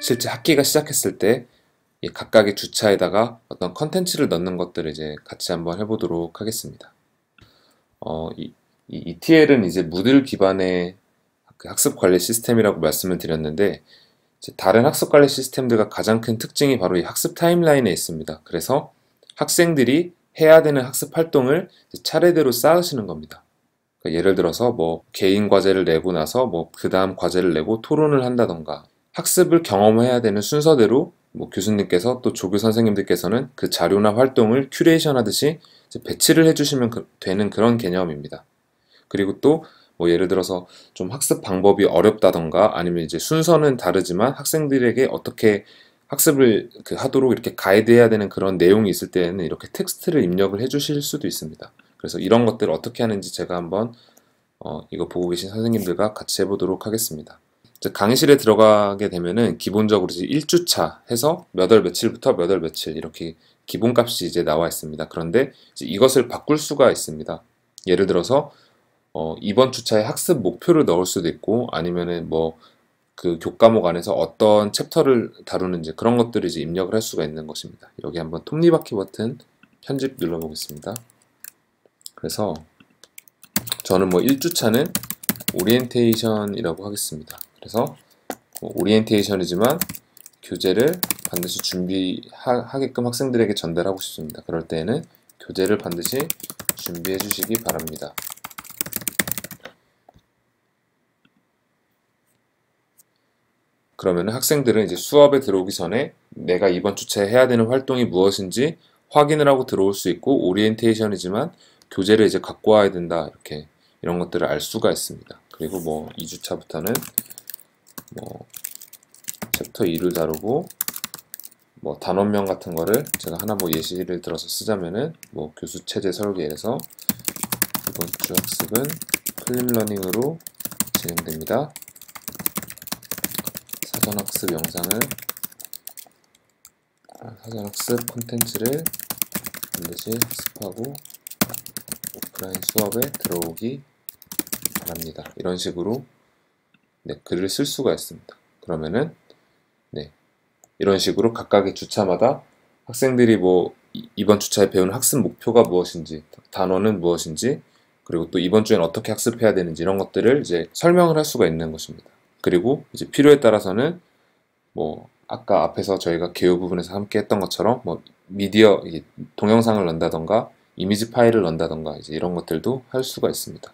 실제 학기가 시작했을 때 각각의 주차에다가 어떤 컨텐츠를 넣는 것들을 이제 같이 한번 해보도록 하겠습니다. 어, 이, 이 ETL은 이제 무들 기반의 그 학습 관리 시스템이라고 말씀을 드렸는데 다른 학습 관리 시스템들과 가장 큰 특징이 바로 이 학습 타임라인에 있습니다. 그래서 학생들이 해야 되는 학습 활동을 차례대로 쌓으시는 겁니다. 그러니까 예를 들어서 뭐 개인 과제를 내고 나서 뭐 그 다음 과제를 내고 토론을 한다던가 학습을 경험해야 되는 순서대로 뭐 교수님께서 또 조교 선생님들께서는 그 자료나 활동을 큐레이션 하듯이 배치를 해주시면 그, 되는 그런 개념입니다. 그리고 또 뭐 예를 들어서 좀 학습 방법이 어렵다던가 아니면 이제 순서는 다르지만 학생들에게 어떻게 학습을 그 하도록 이렇게 가이드해야 되는 그런 내용이 있을 때는 이렇게 텍스트를 입력을 해 주실 수도 있습니다. 그래서 이런 것들을 어떻게 하는지 제가 한번 어, 이거 보고 계신 선생님들과 같이 해보도록 하겠습니다. 강의실에 들어가게 되면은 기본적으로 1주차 해서 몇 월 며칠부터 몇 월 며칠 이렇게 기본값이 이제 나와 있습니다. 그런데 이것을 바꿀 수가 있습니다. 예를 들어서 어, 이번 주차에 학습 목표를 넣을 수도 있고 아니면은 뭐그 교과목 안에서 어떤 챕터를 다루는지 그런 것들을 이제 입력을 할 수가 있는 것입니다. 여기 한번 톱니바퀴 버튼 편집 눌러보겠습니다. 그래서 저는 뭐 1주차는 오리엔테이션이라고 하겠습니다. 그래서 뭐 오리엔테이션이지만 교재를 반드시 준비하게끔 학생들에게 전달하고 싶습니다. 그럴 때에는 교재를 반드시 준비해 주시기 바랍니다. 그러면 학생들은 이제 수업에 들어오기 전에 내가 이번 주체 해야 되는 활동이 무엇인지 확인을 하고 들어올 수 있고 오리엔테이션이지만 교재를 이제 갖고 와야 된다 이렇게 이런 것들을 알 수가 있습니다. 그리고 뭐 2주차부터는 뭐 챕터 2를 다루고 뭐 단원명 같은 거를 제가 하나 뭐 예시를 들어서 쓰자면은 뭐 교수 체제 설계에서 이번 주 학습은 클립러닝으로 진행됩니다. 사전학습 영상을 아, 사전학습 콘텐츠를 반드시 학습하고 오프라인 수업에 들어오기 바랍니다. 이런 식으로 네, 글을 쓸 수가 있습니다. 그러면은 네, 이런 식으로 각각의 주차마다 학생들이 뭐 이번 주차에 배운 학습 목표가 무엇인지, 단어는 무엇인지, 그리고 또 이번 주엔 어떻게 학습해야 되는지 이런 것들을 이제 설명을 할 수가 있는 것입니다. 그리고 이제 필요에 따라서는 뭐 아까 앞에서 저희가 개요 부분에서 함께 했던 것처럼 뭐 미디어 동영상을 넣는다던가 이미지 파일을 넣는다던가 이제 이런 것들도 할 수가 있습니다.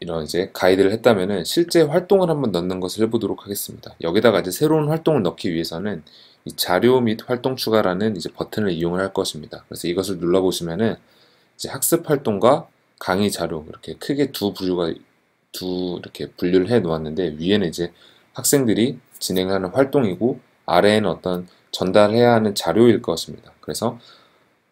이런 이제 가이드를 했다면은 실제 활동을 한번 넣는 것을 해보도록 하겠습니다. 여기다가 이제 새로운 활동을 넣기 위해서는 자료 및 활동 추가라는 이제 버튼을 이용을 할 것입니다. 그래서 이것을 눌러보시면은 이제 학습 활동과 강의 자료 이렇게 크게 두 부류가 두 이렇게 분류를 해 놓았는데 위에는 이제 학생들이 진행하는 활동이고 아래에는 어떤 전달해야 하는 자료일 것입니다. 그래서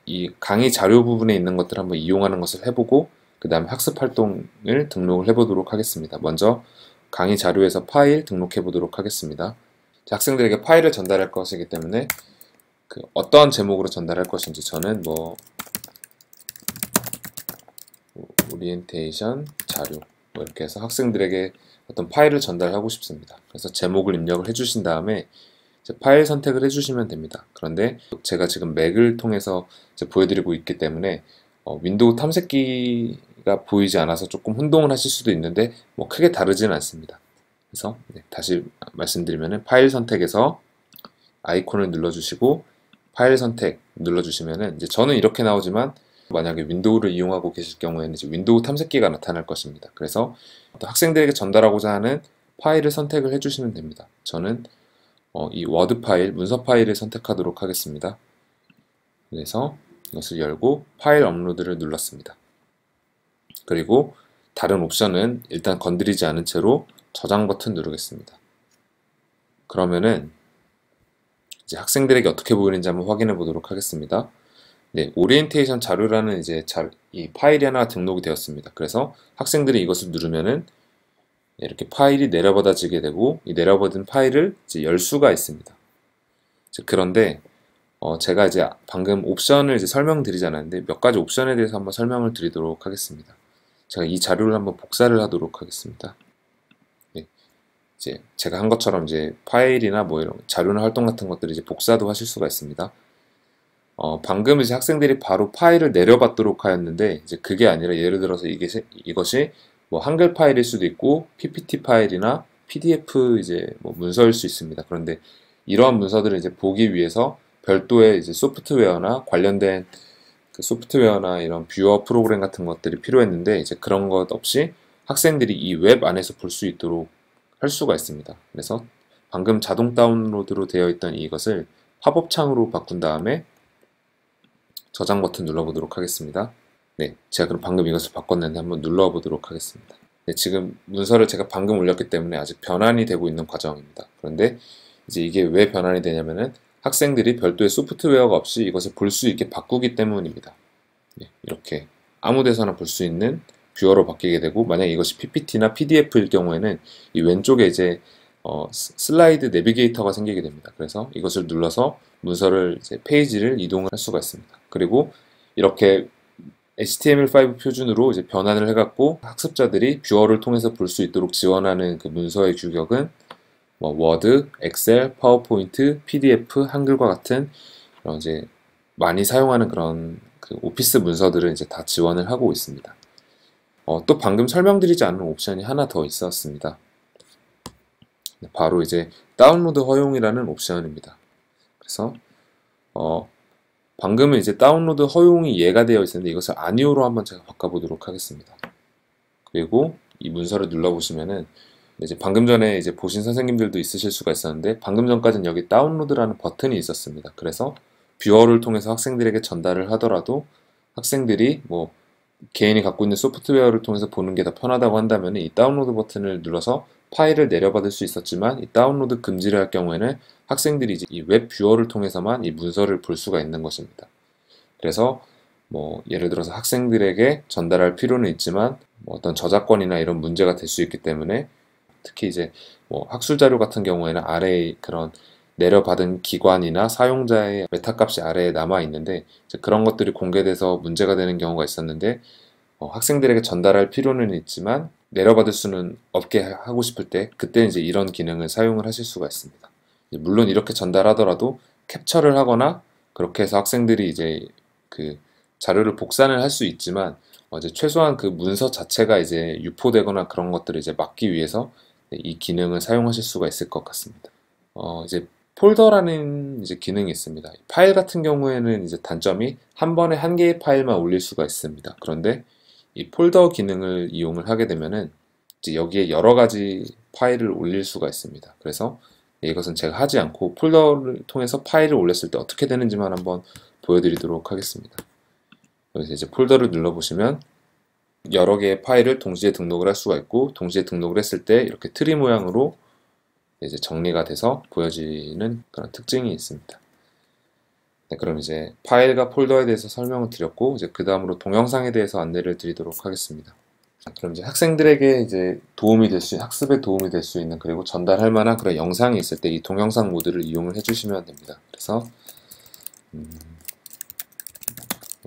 이 강의 자료 부분에 있는 것들을 한번 이용하는 것을 해보고 그 다음에 학습 활동을 등록을 해보도록 하겠습니다. 먼저 강의 자료에서 파일 등록해 보도록 하겠습니다. 학생들에게 파일을 전달할 것이기 때문에 그어떤 제목으로 전달할 것인지 저는 뭐, 뭐 오리엔테이션 자료 뭐 이렇게 해서 학생들에게 어떤 파일을 전달하고 싶습니다. 그래서 제목을 입력을 해주신 다음에 파일 선택을 해주시면 됩니다. 그런데 제가 지금 맥을 통해서 보여드리고 있기 때문에 어, 윈도우 탐색기가 보이지 않아서 조금 혼동을 하실 수도 있는데 뭐 크게 다르지는 않습니다. 그래서 네, 다시 말씀드리면 파일 선택에서 아이콘을 눌러주시고 파일 선택 눌러주시면 이제 저는 이렇게 나오지만 만약에 윈도우를 이용하고 계실 경우에는 이제 윈도우 탐색기가 나타날 것입니다. 그래서 학생들에게 전달하고자 하는 파일을 선택을 해주시면 됩니다. 저는 어, 이 워드 파일, 문서 파일을 선택하도록 하겠습니다. 그래서 이것을 열고 파일 업로드를 눌렀습니다. 그리고 다른 옵션은 일단 건드리지 않은 채로 저장 버튼 누르겠습니다. 그러면은 이제 학생들에게 어떻게 보이는지 한번 확인해 보도록 하겠습니다. 네, 오리엔테이션 자료라는 이제 자, 이 파일이 하나 등록이 되었습니다. 그래서 학생들이 이것을 누르면은 이렇게 파일이 내려받아지게 되고 이 내려받은 파일을 이제 열 수가 있습니다. 그런데 어, 제가 이제 방금 옵션을 이제 설명드리지 않았는데 몇 가지 옵션에 대해서 한번 설명을 드리도록 하겠습니다. 제가 이 자료를 한번 복사를 하도록 하겠습니다. 네, 이제 제가 한 것처럼 이제 파일이나 뭐 이런 자료나 활동 같은 것들을 이제 복사도 하실 수가 있습니다. 어, 방금 이제 학생들이 바로 파일을 내려받도록 하였는데 이제 그게 아니라 예를 들어서 이게 이것이 뭐 한글 파일일 수도 있고 PPT 파일이나 PDF 이제 뭐 문서일 수 있습니다. 그런데 이러한 문서들을 이제 보기 위해서 별도의 이제 소프트웨어나 관련된 그 소프트웨어나 이런 뷰어 프로그램 같은 것들이 필요했는데 이제 그런 것 없이 학생들이 이 웹 안에서 볼 수 있도록 할 수가 있습니다. 그래서 방금 자동 다운로드로 되어 있던 이것을 팝업 창으로 바꾼 다음에 저장 버튼 눌러보도록 하겠습니다. 네, 제가 그럼 방금 이것을 바꿨는데 한번 눌러보도록 하겠습니다. 네, 지금 문서를 제가 방금 올렸기 때문에 아직 변환이 되고 있는 과정입니다. 그런데 이제 이게 왜 변환이 되냐면은 학생들이 별도의 소프트웨어가 없이 이것을 볼 수 있게 바꾸기 때문입니다. 네, 이렇게 아무 데서나 볼 수 있는 뷰어로 바뀌게 되고 만약 이것이 PPT나 PDF일 경우에는 이 왼쪽에 이제 어, 슬라이드 내비게이터가 생기게 됩니다. 그래서 이것을 눌러서 문서를 페이지를 이동할 수가 있습니다. 그리고 이렇게 HTML5 표준으로 이제 변환을 해갖고 학습자들이 뷰어를 통해서 볼 수 있도록 지원하는 그 문서의 규격은 뭐 워드, 엑셀, 파워포인트, PDF, 한글과 같은 이런 이제 많이 사용하는 그런 그 오피스 문서들을 이제 다 지원을 하고 있습니다. 어, 또 방금 설명드리지 않은 옵션이 하나 더 있었습니다. 바로 이제 다운로드 허용이라는 옵션입니다. 그래서 어, 방금은 이제 다운로드 허용이 예가 되어 있었는데 이것을 아니오로 한번 제가 바꿔보도록 하겠습니다. 그리고 이 문서를 눌러보시면은 이제 방금 전에 이제 보신 선생님들도 있으실 수가 있었는데 방금 전까지는 여기 다운로드라는 버튼이 있었습니다. 그래서 뷰어를 통해서 학생들에게 전달을 하더라도 학생들이 뭐 개인이 갖고 있는 소프트웨어를 통해서 보는 게 더 편하다고 한다면 이 다운로드 버튼을 눌러서 파일을 내려받을 수 있었지만 이 다운로드 금지를 할 경우에는 학생들이 이제 이웹 뷰어를 통해서만 이 문서를 볼 수가 있는 것입니다. 그래서 뭐 예를 들어서 학생들에게 전달할 필요는 있지만 뭐 어떤 저작권이나 이런 문제가 될 수 있기 때문에 특히 이제 뭐 학술 자료 같은 경우에는 아래에 그런 내려받은 기관이나 사용자의 메타 값이 아래에 남아 있는데 그런 것들이 공개돼서 문제가 되는 경우가 있었는데 어, 학생들에게 전달할 필요는 있지만 내려받을 수는 없게 하고 싶을 때 그때 이제 이런 기능을 사용을 하실 수가 있습니다. 물론 이렇게 전달하더라도 캡처를 하거나 그렇게 해서 학생들이 이제 그 자료를 복사를 할 수 있지만 이제 최소한 그 문서 자체가 이제 유포되거나 그런 것들을 이제 막기 위해서 이 기능을 사용하실 수가 있을 것 같습니다. 어 이제 폴더라는 이제 기능이 있습니다. 파일 같은 경우에는 이제 단점이 한 번에 한 개의 파일만 올릴 수가 있습니다. 그런데 이 폴더 기능을 이용을 하게 되면은 이제 여기에 여러 가지 파일을 올릴 수가 있습니다. 그래서 이것은 제가 하지 않고 폴더를 통해서 파일을 올렸을 때 어떻게 되는지만 한번 보여드리도록 하겠습니다. 그래서 이제 폴더를 눌러보시면 여러 개의 파일을 동시에 등록을 할 수가 있고 동시에 등록을 했을 때 이렇게 트리 모양으로 이제 정리가 돼서 보여지는 그런 특징이 있습니다. 네, 그럼 이제 파일과 폴더에 대해서 설명을 드렸고 이제 그 다음으로 동영상에 대해서 안내를 드리도록 하겠습니다. 그럼 이제 학생들에게 이제 도움이 될 수, 학습에 도움이 될 수 있는 그리고 전달할 만한 그런 영상이 있을 때 이 동영상 모드를 이용을 해주시면 됩니다. 그래서 음,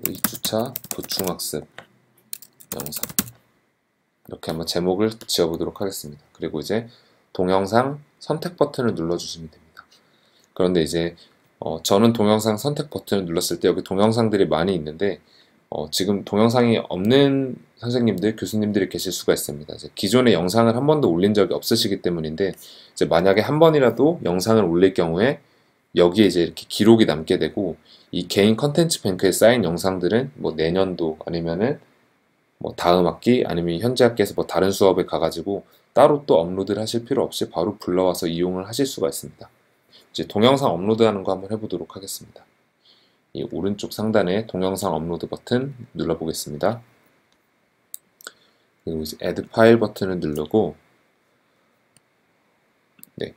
2주차 보충학습 영상 이렇게 한번 제목을 지어보도록 하겠습니다. 그리고 이제 동영상 선택 버튼을 눌러주시면 됩니다. 그런데 이제 어, 저는 동영상 선택 버튼을 눌렀을 때 여기 동영상들이 많이 있는데 어, 지금 동영상이 없는 선생님들, 교수님들이 계실 수가 있습니다. 기존의 영상을 한 번도 올린 적이 없으시기 때문인데 이제 만약에 한 번이라도 영상을 올릴 경우에 여기에 이제 이렇게 기록이 남게 되고 이 개인 컨텐츠 뱅크에 쌓인 영상들은 뭐 내년도 아니면은 뭐 다음 학기 아니면 현재 학기에서 뭐 다른 수업에 가가지고 따로 또 업로드를 하실 필요 없이 바로 불러와서 이용을 하실 수가 있습니다. 이제 동영상 업로드하는 거 한번 해보도록 하겠습니다. 이 오른쪽 상단에 동영상 업로드 버튼 눌러보겠습니다. 그리고 이제 add 파일 버튼을 누르고 네.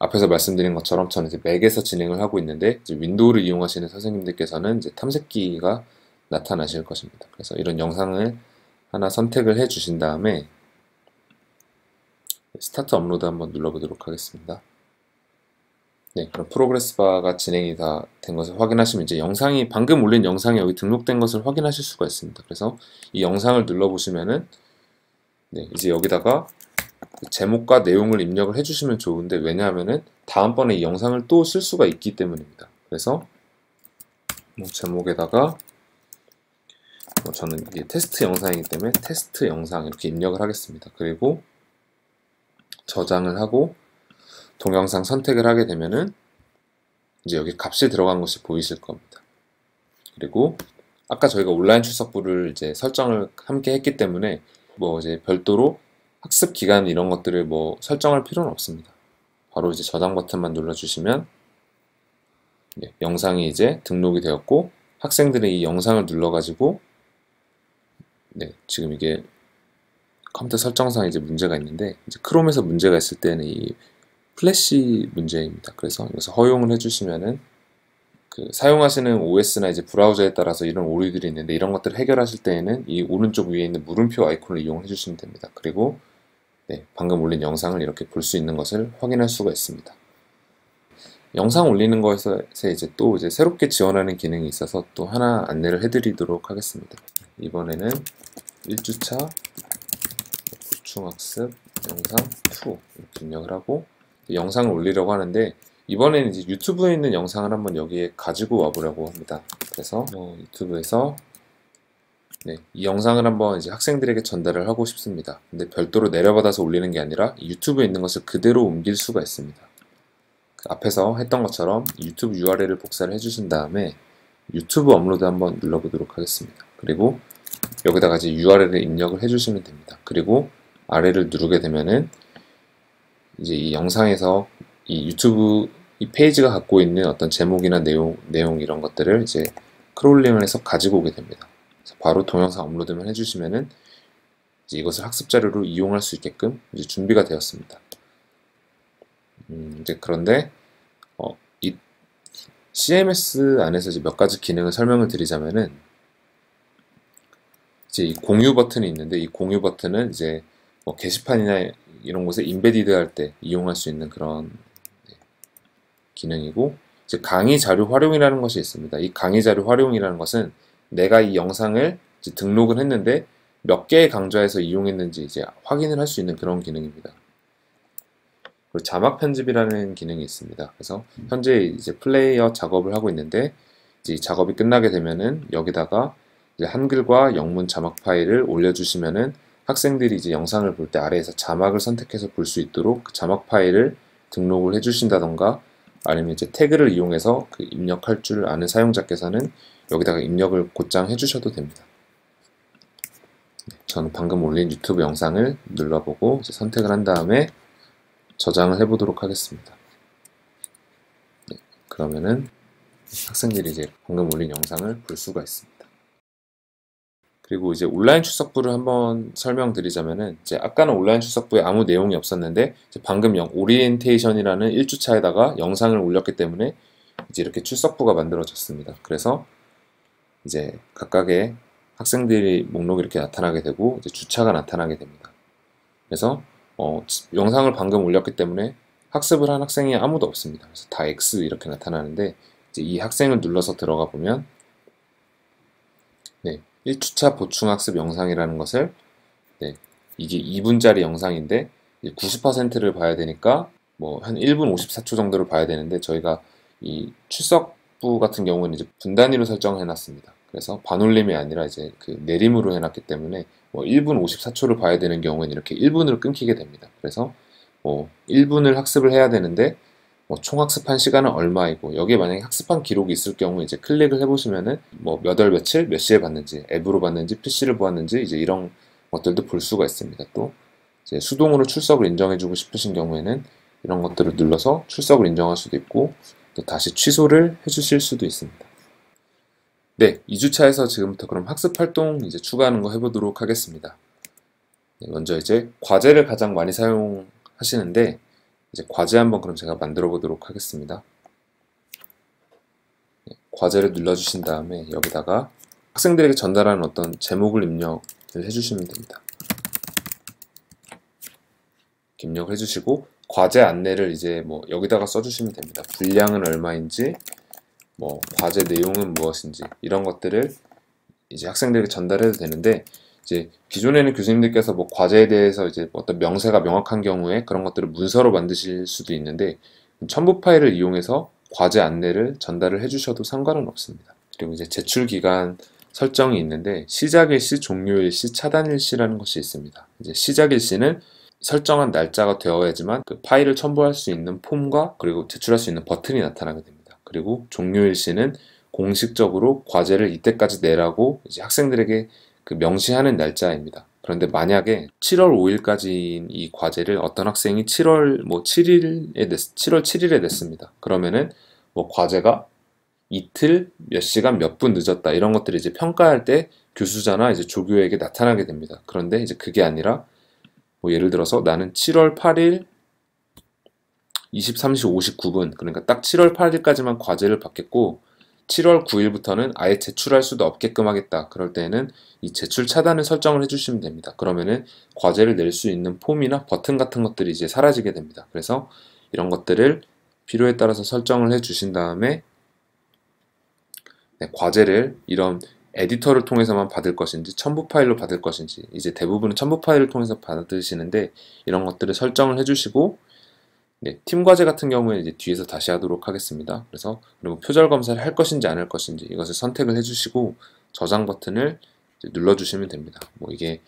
앞에서 말씀드린 것처럼 저는 이제 맥에서 진행을 하고 있는데 윈도우를 이용하시는 선생님들께서는 이제 탐색기가 나타나실 것입니다. 그래서 이런 영상을 하나 선택을 해 주신 다음에 스타트 업로드 한번 눌러보도록 하겠습니다. 네, 그럼 프로그레스 바가 진행이 다 된 것을 확인하시면 이제 영상이 방금 올린 영상이 여기 등록된 것을 확인하실 수가 있습니다. 그래서 이 영상을 눌러보시면은 네, 이제 여기다가 그 제목과 내용을 입력을 해주시면 좋은데 왜냐하면은 다음번에 이 영상을 또 쓸 수가 있기 때문입니다. 그래서 뭐 제목에다가 뭐 저는 이게 테스트 영상이기 때문에 테스트 영상 이렇게 입력을 하겠습니다. 그리고 저장을 하고 동영상 선택을 하게 되면은 이제 여기 값이 들어간 것이 보이실 겁니다. 그리고 아까 저희가 온라인 출석부를 이제 설정을 함께 했기 때문에 뭐 이제 별도로 학습 기간 이런 것들을 뭐 설정할 필요는 없습니다. 바로 이제 저장 버튼만 눌러주시면 네, 영상이 이제 등록이 되었고 학생들의이 영상을 눌러가지고 네, 지금 이게 컴퓨터 설정상 이제 문제가 있는데 이제 크롬에서 문제가 있을 때는 이 플래시 문제입니다. 그래서 여기서 허용을 해주시면은 그 사용하시는 OS나 이제 브라우저에 따라서 이런 오류들이 있는데 이런 것들을 해결하실 때에는 이 오른쪽 위에 있는 물음표 아이콘을 이용해 주시면 됩니다. 그리고 네, 방금 올린 영상을 이렇게 볼 수 있는 것을 확인할 수가 있습니다. 영상 올리는 것에 이제 또 이제 새롭게 지원하는 기능이 있어서 또 하나 안내를 해드리도록 하겠습니다. 이번에는 1주차 보충학습 영상 2 이렇게 입력을 하고 영상을 올리려고 하는데 이번에는 이제 유튜브에 있는 영상을 한번 여기에 가지고 와보려고 합니다. 그래서 어, 유튜브에서 네, 이 영상을 한번 이제 학생들에게 전달을 하고 싶습니다. 근데 별도로 내려받아서 올리는 게 아니라 유튜브에 있는 것을 그대로 옮길 수가 있습니다. 그 앞에서 했던 것처럼 유튜브 URL을 복사를 해주신 다음에 유튜브 업로드 한번 눌러보도록 하겠습니다. 그리고 여기다가 이제 URL을 입력을 해주시면 됩니다. 그리고 아래를 누르게 되면은 이제 이 영상에서 이 유튜브 이 페이지가 갖고 있는 어떤 제목이나 내용, 내용 이런 것들을 이제 크롤링을 해서 가지고 오게 됩니다. 바로 동영상 업로드만 해주시면은 이것을 학습 자료로 이용할 수 있게끔 이제 준비가 되었습니다. 음, 이제 그런데 어, 이 CMS 안에서 이제 몇 가지 기능을 설명을 드리자면은 이제 이 공유 버튼이 있는데 이 공유 버튼은 이제 뭐 게시판이나 이런 곳에 임베디드할 때 이용할 수 있는 그런 기능이고 이제 강의 자료 활용이라는 것이 있습니다. 이 강의 자료 활용이라는 것은 내가 이 영상을 등록을 했는데 몇 개의 강좌에서 이용했는지 이제 확인을 할 수 있는 그런 기능입니다. 그리고 자막 편집이라는 기능이 있습니다. 그래서 현재 이제 플레이어 작업을 하고 있는데 이제 작업이 끝나게 되면은 여기다가 한글과 영문 자막 파일을 올려주시면은 학생들이 이제 영상을 볼 때 아래에서 자막을 선택해서 볼 수 있도록 그 자막 파일을 등록을 해주신다던가 아니면 이제 태그를 이용해서 그 입력할 줄 아는 사용자께서는 여기다가 입력을 곧장 해주셔도 됩니다. 네, 저는 방금 올린 유튜브 영상을 눌러보고 선택을 한 다음에 저장을 해보도록 하겠습니다. 네, 그러면은 학생들이 이제 방금 올린 영상을 볼 수가 있습니다. 그리고 이제 온라인 출석부를 한번 설명드리자면은 이제 아까는 온라인 출석부에 아무 내용이 없었는데 방금 영, 오리엔테이션이라는 1주차에다가 영상을 올렸기 때문에 이제 이렇게 출석부가 만들어졌습니다. 그래서 이제 각각의 학생들이 목록이 이렇게 나타나게 되고 이제 주차가 나타나게 됩니다. 그래서 어, 영상을 방금 올렸기 때문에 학습을 한 학생이 아무도 없습니다. 그래서 다 X 이렇게 나타나는데 이제 이 학생을 눌러서 들어가 보면 1주차 보충학습 영상이라는 것을 네, 이게 2분짜리 영상인데 90%를 봐야 되니까 뭐 한 1분 54초 정도를 봐야 되는데 저희가 이 출석부 같은 경우는 이제 분단위로 설정해 놨습니다. 그래서 반올림이 아니라 이제 그 내림으로 해놨기 때문에 뭐 1분 54초를 봐야 되는 경우는 이렇게 1분으로 끊기게 됩니다. 그래서 뭐 1분을 학습을 해야 되는데 뭐 총학습한 시간은 얼마이고 여기에 만약에 학습한 기록이 있을 경우 이제 클릭을 해보시면은 뭐몇월 며칠 몇 시에 봤는지 앱으로 봤는지 PC를 보았는지 이제 이런 것들도 볼 수가 있습니다. 또 이제 수동으로 출석을 인정해주고 싶으신 경우에는 이런 것들을 눌러서 출석을 인정할 수도 있고 또 다시 취소를 해주실 수도 있습니다. 네, 2주차에서 지금부터 그럼 학습 활동 이제 추가하는 거 해보도록 하겠습니다. 네, 먼저 이제 과제를 가장 많이 사용하시는데 이제 과제 한번 그럼 제가 만들어 보도록 하겠습니다. 네, 과제를 눌러주신 다음에 여기다가 학생들에게 전달하는 어떤 제목을 입력을 해주시면 됩니다. 입력을 해주시고 과제 안내를 이제 뭐 여기다가 써주시면 됩니다. 분량은 얼마인지, 뭐 과제 내용은 무엇인지 이런 것들을 이제 학생들에게 전달해도 되는데 이제 기존에는 교수님들께서 뭐 과제에 대해서 이제 어떤 명세가 명확한 경우에 그런 것들을 문서로 만드실 수도 있는데 첨부 파일을 이용해서 과제 안내를 전달을 해주셔도 상관은 없습니다. 그리고 이제 제출 기간 설정이 있는데 시작일시, 종료일시, 차단일시라는 것이 있습니다. 이제 시작일시는 설정한 날짜가 되어야지만 그 파일을 첨부할 수 있는 폼과 그리고 제출할 수 있는 버튼이 나타나게 됩니다. 그리고 종료일시는 공식적으로 과제를 이때까지 내라고 이제 학생들에게 그 명시하는 날짜입니다. 그런데 만약에 7월 5일까지인 이 과제를 어떤 학생이 7월 뭐 7일에 냈, 7월 7일에 냈습니다. 그러면은 뭐 과제가 이틀 몇 시간 몇 분 늦었다 이런 것들이 이제 평가할 때 교수자나 이제 조교에게 나타나게 됩니다. 그런데 이제 그게 아니라 뭐 예를 들어서 나는 7월 8일 23시 59분 그러니까 딱 7월 8일까지만 과제를 받겠고 7월 9일부터는 아예 제출할 수도 없게끔 하겠다. 그럴 때는이 제출 차단을 설정을 해주시면 됩니다. 그러면은 과제를 낼 수 있는 폼이나 버튼 같은 것들이 이제 사라지게 됩니다. 그래서 이런 것들을 필요에 따라서 설정을 해주신 다음에 네, 과제를 이런 에디터를 통해서만 받을 것인지 첨부 파일로 받을 것인지 이제 대부분은 첨부 파일을 통해서 받으시는데 이런 것들을 설정을 해주시고 네, 팀 과제 같은 경우에 이제 뒤에서 다시 하도록 하겠습니다. 그래서 그리고 표절 검사를 할 것인지 안 할 것인지 이것을 선택을 해주시고 저장 버튼을 눌러주시면 됩니다. 뭐 이게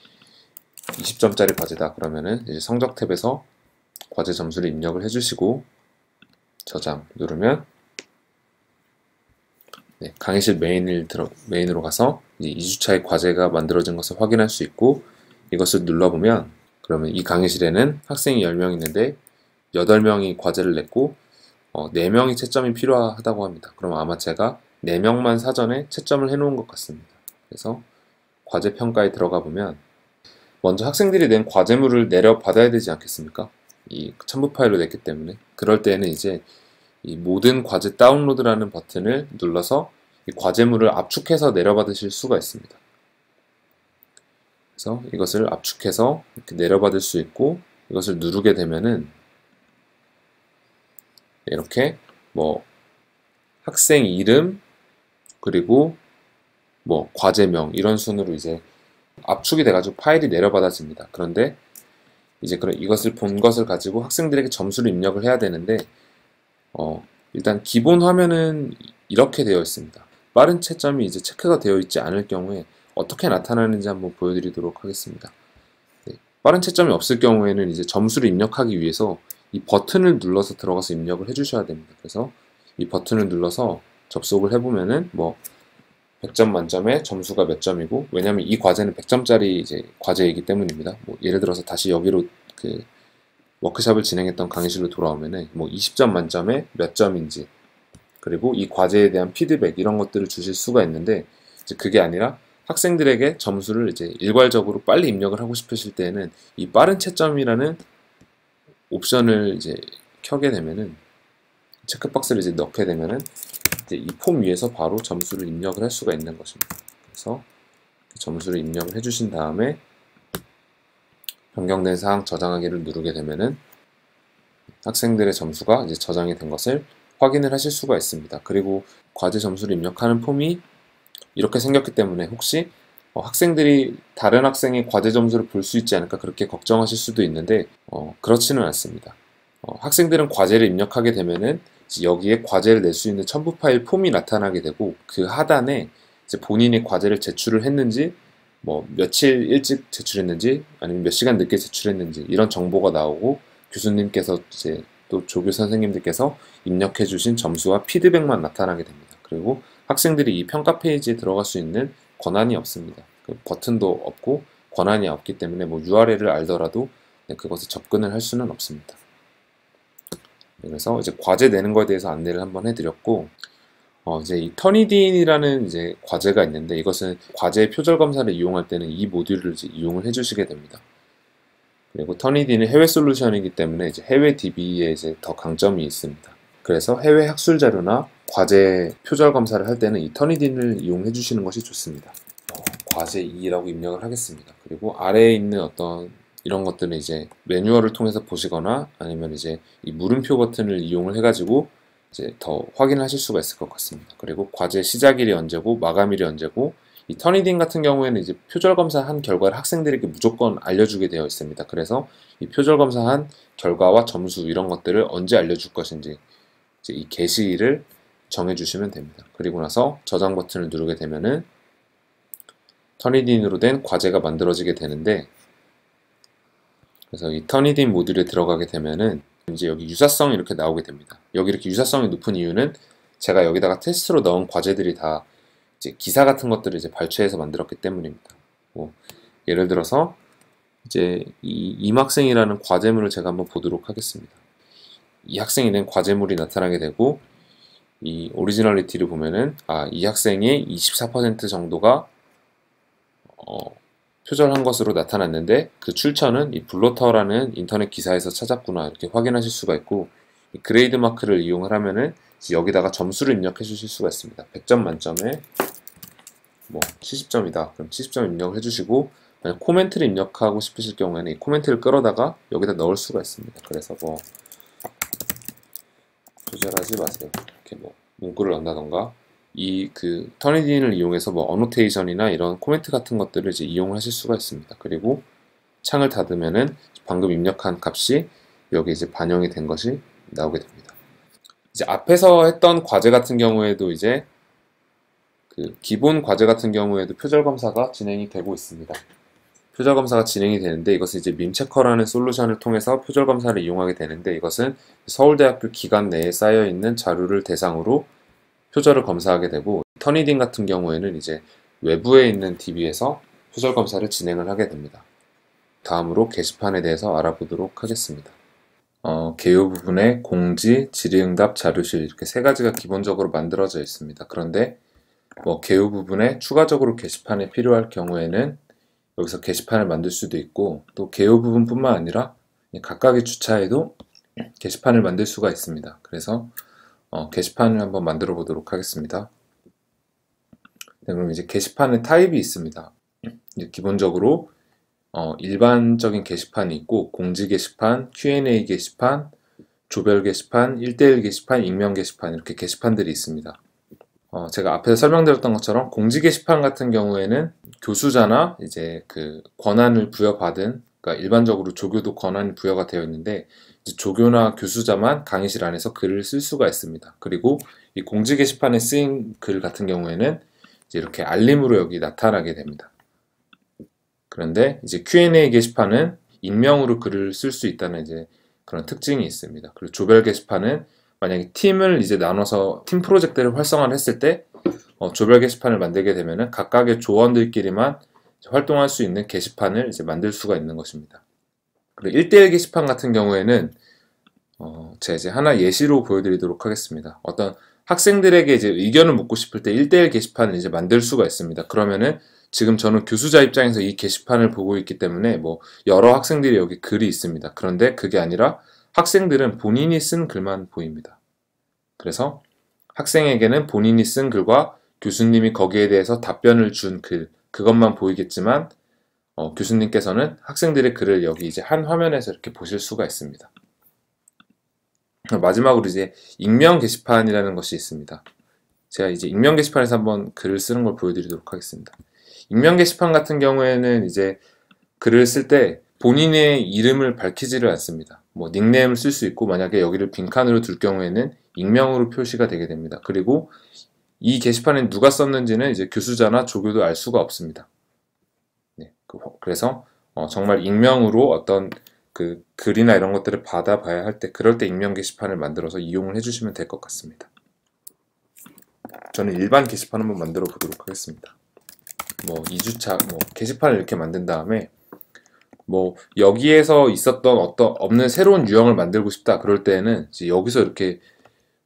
20점짜리 과제다 그러면은 이제 성적 탭에서 과제 점수를 입력을 해주시고 저장 누르면 네, 강의실 메인을 들어, 메인으로 가서 이제 2주차의 과제가 만들어진 것을 확인할 수 있고 이것을 눌러보면 그러면 이 강의실에는 학생이 10명 있는데 8 명이 과제를 냈고 어, 4명이 채점이 필요하다고 합니다. 그럼 아마 제가 4명만 사전에 채점을 해놓은 것 같습니다. 그래서 과제 평가에 들어가 보면 먼저 학생들이 낸 과제물을 내려받아야 되지 않겠습니까? 이 첨부 파일로 냈기 때문에 그럴 때는 이제 이 모든 과제 다운로드라는 버튼을 눌러서 이 과제물을 압축해서 내려받으실 수가 있습니다. 그래서 이것을 압축해서 이렇게 내려받을 수 있고 이것을 누르게 되면은 이렇게 뭐 학생 이름 그리고 뭐 과제명 이런 순으로 이제 압축이 돼가지고 파일이 내려받아집니다. 그런데 이제 그런 이것을 본 것을 가지고 학생들에게 점수를 입력을 해야 되는데 어 일단 기본 화면은 이렇게 되어 있습니다. 빠른 채점이 이제 체크가 되어 있지 않을 경우에 어떻게 나타나는지 한번 보여드리도록 하겠습니다. 네. 빠른 채점이 없을 경우에는 이제 점수를 입력하기 위해서 이 버튼을 눌러서 들어가서 입력을 해주셔야 됩니다. 그래서 이 버튼을 눌러서 접속을 해보면은 뭐 100점 만점에 점수가 몇 점이고 왜냐하면 이 과제는 100점짜리 이제 과제이기 때문입니다. 뭐 예를 들어서 다시 여기로 그 워크샵을 진행했던 강의실로 돌아오면은 뭐 20점 만점에 몇 점인지 그리고 이 과제에 대한 피드백 이런 것들을 주실 수가 있는데 이제 그게 아니라 학생들에게 점수를 이제 일괄적으로 빨리 입력을 하고 싶으실 때에는 이 빠른 채점이라는 옵션을 이제 켜게 되면은 체크박스를 이제 넣게 되면은 이제 이폼 위에서 바로 점수를 입력을 할 수가 있는 것입니다. 그래서 그 점수를 입력을 해주신 다음에 변경된 사항 저장하기를 누르게 되면은 학생들의 점수가 이제 저장이 된 것을 확인을 하실 수가 있습니다. 그리고 과제 점수를 입력하는 폼이 이렇게 생겼기 때문에 혹시 어, 학생들이 다른 학생의 과제 점수를 볼 수 있지 않을까 그렇게 걱정하실 수도 있는데 어, 그렇지는 않습니다. 어, 학생들은 과제를 입력하게 되면은 여기에 과제를 낼 수 있는 첨부 파일 폼이 나타나게 되고 그 하단에 이제 본인이 과제를 제출을 했는지 뭐 며칠 일찍 제출했는지 아니면 몇 시간 늦게 제출했는지 이런 정보가 나오고 교수님께서 이제 또 조교 선생님들께서 입력해 주신 점수와 피드백만 나타나게 됩니다. 그리고 학생들이 이 평가 페이지에 들어갈 수 있는 권한이 없습니다. 그 버튼도 없고 권한이 없기 때문에 뭐 URL을 알더라도 네, 그것에 접근을 할 수는 없습니다. 네, 그래서 이제 과제 내는 것에 대해서 안내를 한번 해드렸고 어 이제 이 터니딘이라는 이제 과제가 있는데 이것은 과제 표절 검사를 이용할 때는 이 모듈을 이제 이용을 해주시게 됩니다. 그리고 터니딘은 해외 솔루션이기 때문에 이제 해외 DB에 이제 더 강점이 있습니다. 그래서 해외 학술 자료나 과제 표절 검사를 할 때는 이터니딘을 이용해 주시는 것이 좋습니다. 어, 과제 2라고 입력을 하겠습니다. 그리고 아래에 있는 어떤 이런 것들은 이제 매뉴얼을 통해서 보시거나 아니면 이제 이 물음표 버튼을 이용을 해가지고 이제 더 확인하실 수가 있을 것 같습니다. 그리고 과제 시작일이 언제고 마감일이 언제고 이 터니딘 같은 경우에는 이제 표절 검사한 결과를 학생들에게 무조건 알려주게 되어 있습니다. 그래서 이 표절 검사한 결과와 점수 이런 것들을 언제 알려줄 것인지 이제이게시를 정해주시면 됩니다. 그리고 나서 저장 버튼을 누르게 되면은 터니딘으로 된 과제가 만들어지게 되는데 그래서 이 터니딘 모듈에 들어가게 되면은 이제 여기 유사성 이렇게 나오게 됩니다. 여기 이렇게 유사성이 높은 이유는 제가 여기다가 테스트로 넣은 과제들이 다 이제 기사 같은 것들을 이제 발췌해서 만들었기 때문입니다. 뭐 예를 들어서 이제 이 임학생이라는 과제물을 제가 한번 보도록 하겠습니다. 이 학생이 된 과제물이 나타나게 되고 이 오리지널리티를 보면은 아, 이 학생의 24% 정도가 어, 표절한 것으로 나타났는데 그 출처는 이 블로터라는 인터넷 기사에서 찾았구나 이렇게 확인하실 수가 있고 그레이드 마크를 이용을 하면은 여기다가 점수를 입력해 주실 수가 있습니다. 100점 만점에 뭐 70점이다. 그럼 70점 입력을 해주시고 만약 코멘트를 입력하고 싶으실 경우에는 이 코멘트를 끌어다가 여기다 넣을 수가 있습니다. 그래서 뭐 조절하지 마세요. 이렇게 뭐 문구를 넣는다던가 이 그 터니딘을 이용해서 뭐 어노테이션이나 이런 코멘트 같은 것들을 이제 이용하실 수가 있습니다. 그리고 창을 닫으면은 방금 입력한 값이 여기 이제 반영이 된 것이 나오게 됩니다. 이제 앞에서 했던 과제 같은 경우에도 이제 그 기본 과제 같은 경우에도 표절 검사가 진행이 되고 있습니다. 표절 검사가 진행이 되는데 이것은 이제 밈체커라는 솔루션을 통해서 표절 검사를 이용하게 되는데 이것은 서울대학교 기간 내에 쌓여 있는 자료를 대상으로 표절을 검사하게 되고 터니딩 같은 경우에는 이제 외부에 있는 DB에서 표절 검사를 진행을 하게 됩니다. 다음으로 게시판에 대해서 알아보도록 하겠습니다. 어, 개요 부분에 공지, 질의응답, 자료실 이렇게 세 가지가 기본적으로 만들어져 있습니다. 그런데 뭐 개요 부분에 추가적으로 게시판이 필요할 경우에는 여기서 게시판을 만들 수도 있고 또 개요 부분뿐만 아니라 각각의 주차에도 게시판을 만들 수가 있습니다. 그래서 어, 게시판을 한번 만들어 보도록 하겠습니다. 네, 그럼 이제 게시판의 타입이 있습니다. 기본적으로 어, 일반적인 게시판이 있고 공지 게시판, Q&A 게시판, 조별 게시판, 1대1 게시판, 익명 게시판 이렇게 게시판들이 있습니다. 어, 제가 앞에서 설명드렸던 것처럼 공지 게시판 같은 경우에는 교수자나 이제 그 권한을 부여받은 그러니까 일반적으로 조교도 권한이 부여가 되어 있는데 조교나 교수자만 강의실 안에서 글을 쓸 수가 있습니다. 그리고 이 공지 게시판에 쓰인 글 같은 경우에는 이렇게 알림으로 여기 나타나게 됩니다. 그런데 이제 Q&A 게시판은 익명으로 글을 쓸 수 있다는 이제 그런 특징이 있습니다. 그리고 조별 게시판은 만약에 팀을 이제 나눠서 팀 프로젝트를 활성화를 했을 때 어, 조별 게시판을 만들게 되면은 각각의 조원들끼리만 활동할 수 있는 게시판을 이제 만들 수가 있는 것입니다. 그리고 1대1 게시판 같은 경우에는 어, 제가 이제 하나 예시로 보여드리도록 하겠습니다. 어떤 학생들에게 이제 의견을 묻고 싶을 때 1대1 게시판을 이제 만들 수가 있습니다. 그러면은 지금 저는 교수자 입장에서 이 게시판을 보고 있기 때문에 뭐 여러 학생들이 여기 글이 있습니다. 그런데 그게 아니라 학생들은 본인이 쓴 글만 보입니다. 그래서 학생에게는 본인이 쓴 글과 교수님이 거기에 대해서 답변을 준 글, 그것만 보이겠지만 어, 교수님께서는 학생들의 글을 여기 이제 한 화면에서 이렇게 보실 수가 있습니다. 마지막으로 이제 익명 게시판이라는 것이 있습니다. 제가 이제 익명 게시판에서 한번 글을 쓰는 걸 보여드리도록 하겠습니다. 익명 게시판 같은 경우에는 이제 글을 쓸 때 본인의 이름을 밝히지를 않습니다. 뭐 닉네임을 쓸 수 있고 만약에 여기를 빈칸으로 둘 경우에는 익명으로 표시가 되게 됩니다. 그리고 이 게시판에 누가 썼는지는 이제 교수자나 조교도 알 수가 없습니다. 네, 그 그래서 어, 정말 익명으로 어떤 그 글이나 이런 것들을 받아봐야 할 때 그럴 때 익명 게시판을 만들어서 이용을 해주시면 될 것 같습니다. 저는 일반 게시판 한번 만들어 보도록 하겠습니다. 뭐 2주차 뭐 게시판을 이렇게 만든 다음에 뭐 여기에서 있었던 어떤 없는 새로운 유형을 만들고 싶다 그럴 때에는 여기서 이렇게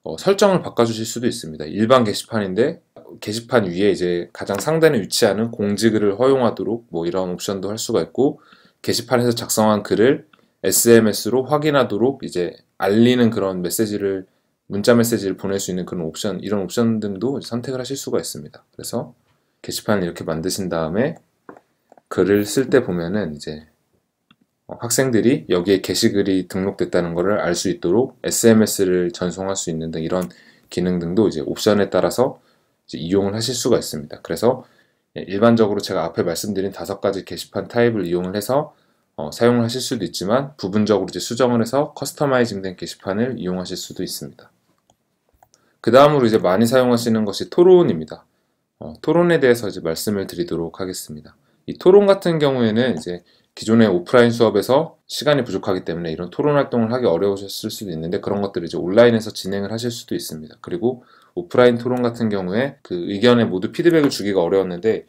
어, 설정을 바꿔주실 수도 있습니다. 일반 게시판인데 게시판 위에 이제 가장 상단에 위치하는 공지글을 허용하도록 뭐 이런 옵션도 할 수가 있고 게시판에서 작성한 글을 SMS로 확인하도록 이제 알리는 그런 메시지를 문자 메시지를 보낼 수 있는 그런 옵션 이런 옵션 등도 선택을 하실 수가 있습니다. 그래서 게시판 이렇게 만드신 다음에 글을 쓸 때 보면은 이제 어, 학생들이 여기에 게시글이 등록됐다는 것을 알 수 있도록 SMS를 전송할 수 있는 등 이런 기능 등도 이제 옵션에 따라서 이제 이용을 하실 수가 있습니다. 그래서 예, 일반적으로 제가 앞에 말씀드린 다섯 가지 게시판 타입을 이용을 해서 어, 사용을 하실 수도 있지만 부분적으로 이제 수정을 해서 커스터마이징 된 게시판을 이용하실 수도 있습니다. 그 다음으로 이제 많이 사용하시는 것이 토론입니다. 어, 토론에 대해서 이제 말씀을 드리도록 하겠습니다. 이 토론 같은 경우에는 이제 기존의 오프라인 수업에서 시간이 부족하기 때문에 이런 토론 활동을 하기 어려우셨을 수도 있는데 그런 것들을 이제 온라인에서 진행을 하실 수도 있습니다. 그리고 오프라인 토론 같은 경우에 그 의견에 모두 피드백을 주기가 어려웠는데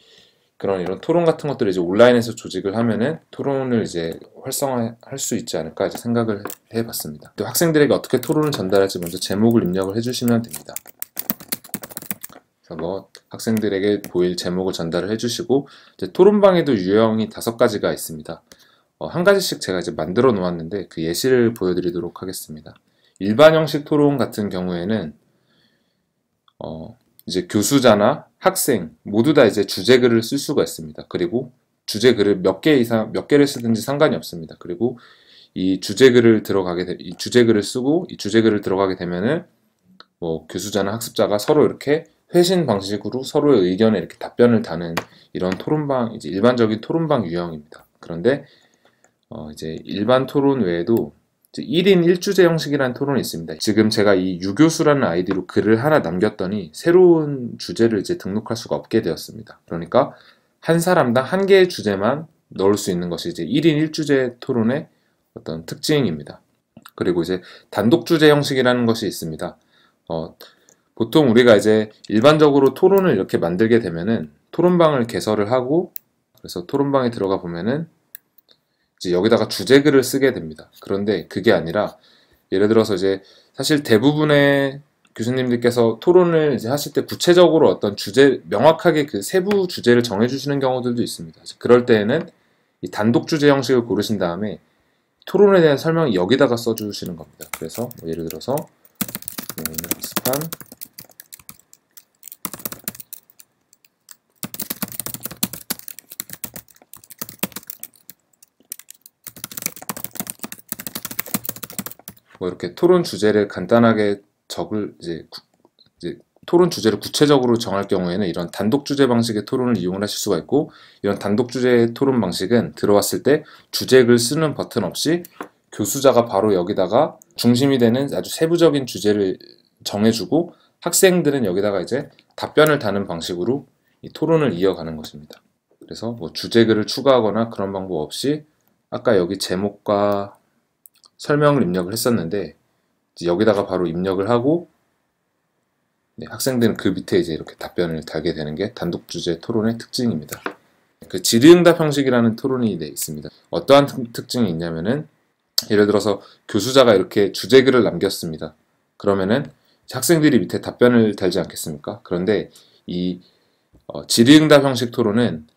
그런 이런 토론 같은 것들을 이제 온라인에서 조직을 하면은 토론을 이제 활성화할 수 있지 않을까 이제 생각을 해봤습니다. 학생들에게 어떻게 토론을 전달할지 먼저 제목을 입력을 해주시면 됩니다. 그래서 뭐 학생들에게 보일 제목을 전달을 해주시고 토론방에도 유형이 다섯 가지가 있습니다. 어, 한 가지씩 제가 이제 만들어 놓았는데 그 예시를 보여드리도록 하겠습니다. 일반 형식 토론 같은 경우에는 어, 이제 교수자나 학생 모두 다 이제 주제 글을 쓸 수가 있습니다. 그리고 주제 글을 몇 개 이상 몇 개를 쓰든지 상관이 없습니다. 그리고 이 주제 글을 들어가게 되, 이 주제 글을 쓰고 이 주제 글을 들어가게 되면은 뭐 교수자나 학습자가 서로 이렇게 회신 방식으로 서로의 의견에 이렇게 답변을 다는 이런 토론방 이제 일반적인 토론방 유형입니다. 그런데 어 이제 일반 토론 외에도 이제 1인 1주제 형식이라는 토론이 있습니다. 지금 제가 이 유교수라는 아이디로 글을 하나 남겼더니 새로운 주제를 이제 등록할 수가 없게 되었습니다. 그러니까 한 사람당 한 개의 주제만 넣을 수 있는 것이 이제 1인 1주제 토론의 어떤 특징입니다. 그리고 이제 단독 주제 형식이라는 것이 있습니다. 어, 보통 우리가 이제 일반적으로 토론을 이렇게 만들게 되면은 토론방을 개설을 하고 그래서 토론방에 들어가 보면은 이제 여기다가 주제 글을 쓰게 됩니다. 그런데 그게 아니라 예를 들어서 이제 사실 대부분의 교수님들께서 토론을 이제 하실 때 구체적으로 어떤 주제 명확하게 그 세부 주제를 정해 주시는 경우들도 있습니다. 그럴 때에는 이 단독 주제 형식을 고르신 다음에 토론에 대한 설명을 여기다가 써 주시는 겁니다. 그래서 뭐 예를 들어서 학습한 음, 뭐 이렇게 토론 주제를 간단하게 적을 이제, 구, 이제 토론 주제를 구체적으로 정할 경우에는 이런 단독 주제 방식의 토론을 이용하실 수가 있고 이런 단독 주제의 토론 방식은 들어왔을 때 주제글 쓰는 버튼 없이 교수자가 바로 여기다가 중심이 되는 아주 세부적인 주제를 정해주고 학생들은 여기다가 이제 답변을 다는 방식으로 이 토론을 이어가는 것입니다. 그래서 뭐 주제글을 추가하거나 그런 방법 없이 아까 여기 제목과 설명을 입력을 했었는데 여기다가 바로 입력을 하고 네, 학생들은 그 밑에 이제 이렇게 답변을 달게 되는 게 단독 주제 토론의 특징입니다. 그 질의응답 형식이라는 토론이 네, 있습니다. 어떠한 특징이 있냐면은 예를 들어서 교수자가 이렇게 주제글을 남겼습니다. 그러면은 학생들이 밑에 답변을 달지 않겠습니까? 그런데 이 어, 질의응답 형식 토론은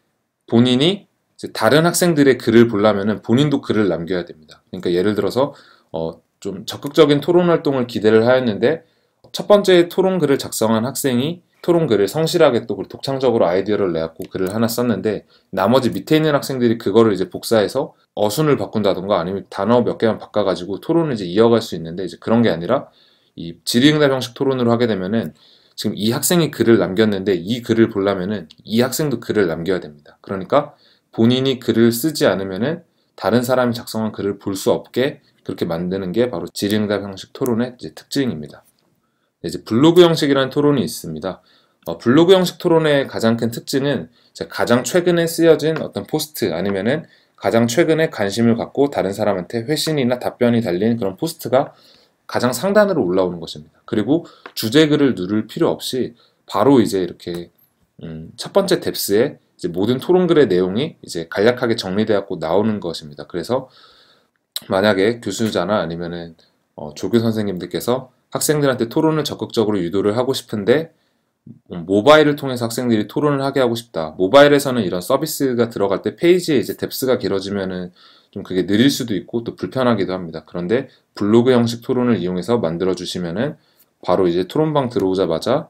본인이 다른 학생들의 글을 보려면은 본인도 글을 남겨야 됩니다. 그러니까 예를 들어서 어, 좀 적극적인 토론 활동을 기대를 하였는데 첫 번째 토론 글을 작성한 학생이 토론 글을 성실하게 또 독창적으로 아이디어를 내갖고 글을 하나 썼는데 나머지 밑에 있는 학생들이 그거를 이제 복사해서 어순을 바꾼다던가 아니면 단어 몇 개만 바꿔가지고 토론을 이제 이어갈 수 있는데 이제 그런 게 아니라 이 질의응답 형식 토론으로 하게 되면은 지금 이 학생이 글을 남겼는데 이 글을 보려면은 이 학생도 글을 남겨야 됩니다. 그러니까 본인이 글을 쓰지 않으면 다른 사람이 작성한 글을 볼 수 없게 그렇게 만드는 게 바로 질의응답 형식 토론의 특징입니다. 네, 이제 블로그 형식이라는 토론이 있습니다. 어, 블로그 형식 토론의 가장 큰 특징은 가장 최근에 쓰여진 어떤 포스트 아니면은 가장 최근에 관심을 갖고 다른 사람한테 회신이나 답변이 달린 그런 포스트가 가장 상단으로 올라오는 것입니다. 그리고 주제글을 누를 필요 없이 바로 이제 이렇게 음, 첫 번째 뎁스에 이제 모든 토론글의 내용이 이제 간략하게 정리되었고 나오는 것입니다. 그래서 만약에 교수자나 아니면은 어, 조교 선생님들께서 학생들한테 토론을 적극적으로 유도를 하고 싶은데 음, 모바일을 통해서 학생들이 토론을 하게 하고 싶다. 모바일에서는 이런 서비스가 들어갈 때 페이지에 이제 뎁스가 길어지면은 좀 그게 느릴 수도 있고 또 불편하기도 합니다. 그런데 블로그 형식 토론을 이용해서 만들어 주시면은 바로 이제 토론방 들어오자마자